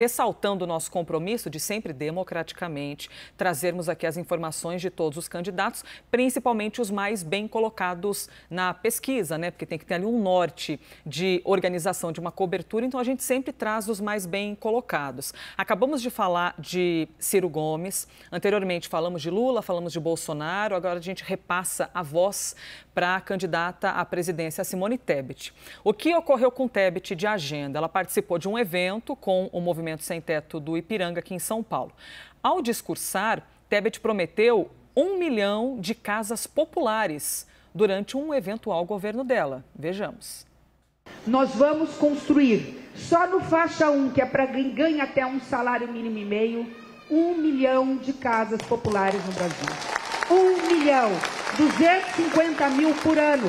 ressaltando o nosso compromisso de sempre democraticamente trazermos aqui as informações de todos os candidatos, principalmente os mais bem colocados na pesquisa, né? Porque tem que ter ali um norte de organização de uma cobertura, então a gente sempre traz os mais bem colocados. Acabamos de falar de Ciro Gomes, anteriormente falamos de Lula, falamos de Bolsonaro, agora a gente repassa a voz para a candidata à presidência Simone Tebet. O que ocorreu com Tebet de agenda? Ela participou de um evento com o movimento sem teto do Ipiranga, aqui em São Paulo. Ao discursar, Tebet prometeu um milhão de casas populares durante um eventual governo dela. Vejamos. Nós vamos construir, só no faixa 1, que é para quem ganha até um salário mínimo e meio, um milhão de casas populares no Brasil. Um milhão, 250 mil por ano,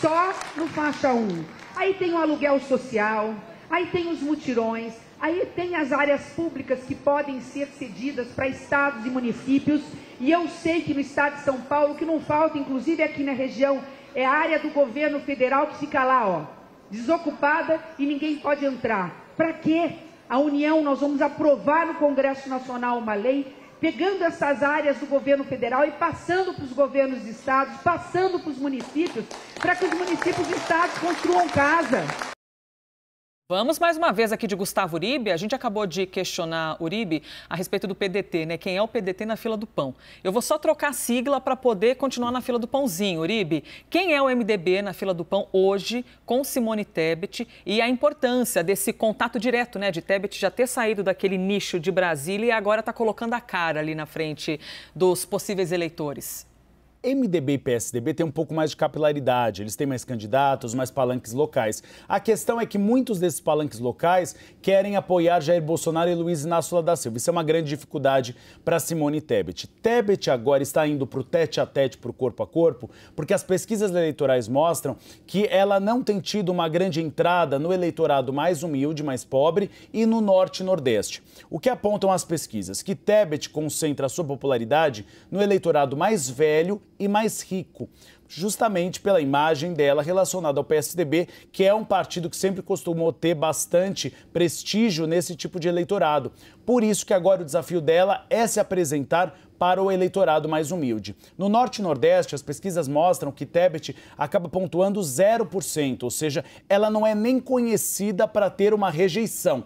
só no faixa 1. Aí tem o aluguel social, aí tem os mutirões, Aí tem as áreas públicas que podem ser cedidas para estados e municípios. E eu sei que no estado de São Paulo, o que não falta, inclusive aqui na região, é a área do governo federal que fica lá, ó, desocupada e ninguém pode entrar. Para quê? A União, nós vamos aprovar no Congresso Nacional uma lei pegando essas áreas do governo federal e passando para os governos de estados, passando para os municípios, para que os municípios e estados construam casa. Vamos mais uma vez aqui de Gustavo Uribe. A gente acabou de questionar Uribe a respeito do PDT, né? Quem é o PDT na fila do pão? Eu vou só trocar a sigla para poder continuar na fila do pãozinho, Uribe. Quem é o MDB na fila do pão hoje com Simone Tebet e a importância desse contato direto, né? De Tebet já ter saído daquele nicho de Brasília e agora está colocando a cara ali na frente dos possíveis eleitores. MDB e PSDB têm um pouco mais de capilaridade, eles têm mais candidatos, mais palanques locais. A questão é que muitos desses palanques locais querem apoiar Jair Bolsonaro e Luiz Inácio Lula da Silva. Isso é uma grande dificuldade para Simone Tebet. Tebet agora está indo para o tete a tete, para o corpo a corpo, porque as pesquisas eleitorais mostram que ela não tem tido uma grande entrada no eleitorado mais humilde, mais pobre e no norte e nordeste. O que apontam as pesquisas? Que Tebet concentra a sua popularidade no eleitorado mais velho e mais rico, justamente pela imagem dela relacionada ao PSDB, que é um partido que sempre costumou ter bastante prestígio nesse tipo de eleitorado. Por isso que agora o desafio dela é se apresentar para o eleitorado mais humilde. No Norte e Nordeste, as pesquisas mostram que Tebet acaba pontuando 0%, ou seja, ela não é nem conhecida para ter uma rejeição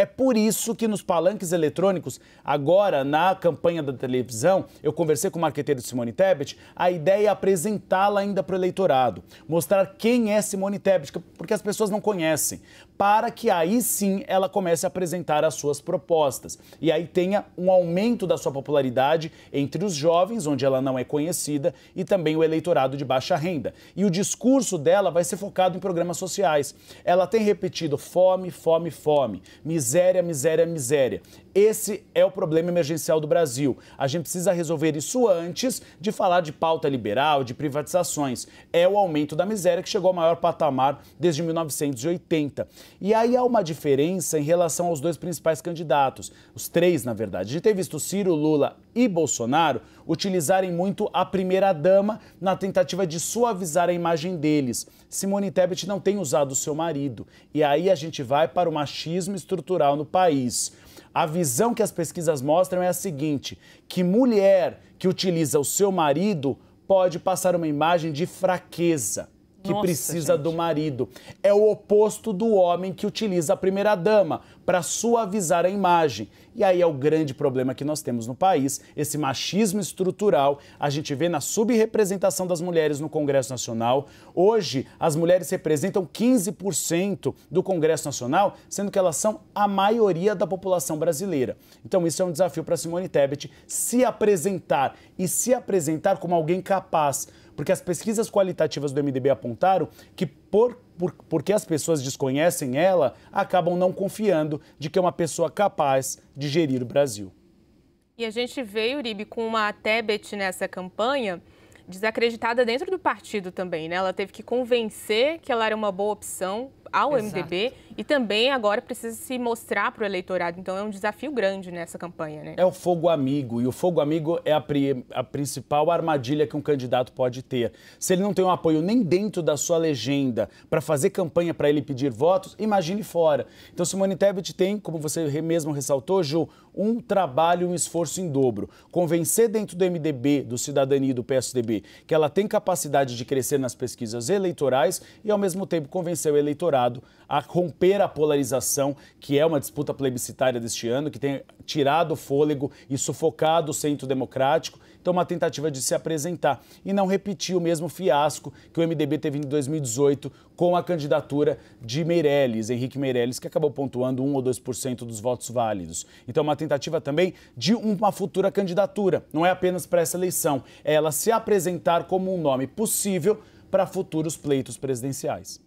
é por isso que nos palanques eletrônicos, agora na campanha da televisão, eu conversei com o marqueteiro Simone Tebet, a ideia é apresentá-la ainda para o eleitorado, mostrar quem é Simone Tebet, porque as pessoas não conhecem, para que aí sim ela comece a apresentar as suas propostas. E aí tenha um aumento da sua popularidade entre os jovens, onde ela não é conhecida, e também o eleitorado de baixa renda. E o discurso dela vai ser focado em programas sociais. Ela tem repetido fome, fome, fome, miséria miséria, miséria, miséria. Esse é o problema emergencial do Brasil. A gente precisa resolver isso antes de falar de pauta liberal, de privatizações. É o aumento da miséria que chegou ao maior patamar desde 1980. E aí há uma diferença em relação aos dois principais candidatos, os três, na verdade. A gente tem visto Ciro, Lula e Bolsonaro utilizarem muito a primeira-dama na tentativa de suavizar a imagem deles. Simone Tebet não tem usado o seu marido. E aí a gente vai para o machismo estrutural no país. A visão que as pesquisas mostram é a seguinte: que mulher que utiliza o seu marido pode passar uma imagem de fraqueza que Nossa, precisa gente. do marido. É o oposto do homem que utiliza a primeira dama para suavizar a imagem. E aí é o grande problema que nós temos no país, esse machismo estrutural. A gente vê na subrepresentação das mulheres no Congresso Nacional. Hoje, as mulheres representam 15% do Congresso Nacional, sendo que elas são a maioria da população brasileira. Então, isso é um desafio para Simone Tebet se apresentar e se apresentar como alguém capaz porque as pesquisas qualitativas do MDB apontaram que, por, por, porque as pessoas desconhecem ela, acabam não confiando de que é uma pessoa capaz de gerir o Brasil. E a gente veio, Uribe, com uma Tebet nessa campanha desacreditada dentro do partido também, né? Ela teve que convencer que ela era uma boa opção ao Exato. MDB e também agora precisa se mostrar para o eleitorado. Então é um desafio grande nessa campanha, né? É o fogo amigo, e o fogo amigo é a, pri a principal armadilha que um candidato pode ter. Se ele não tem um apoio nem dentro da sua legenda para fazer campanha para ele pedir votos, imagine fora. Então Simone Tebet tem, como você mesmo ressaltou, Ju, um trabalho, um esforço em dobro. Convencer dentro do MDB, do Cidadania e do PSDB que ela tem capacidade de crescer nas pesquisas eleitorais e, ao mesmo tempo, convencer o eleitorado a romper romper a polarização, que é uma disputa plebiscitária deste ano, que tem tirado o fôlego e sufocado o centro democrático. Então, uma tentativa de se apresentar e não repetir o mesmo fiasco que o MDB teve em 2018 com a candidatura de Meirelles, Henrique Meirelles, que acabou pontuando 1 ou 2% dos votos válidos. Então, uma tentativa também de uma futura candidatura, não é apenas para essa eleição, é ela se apresentar como um nome possível para futuros pleitos presidenciais.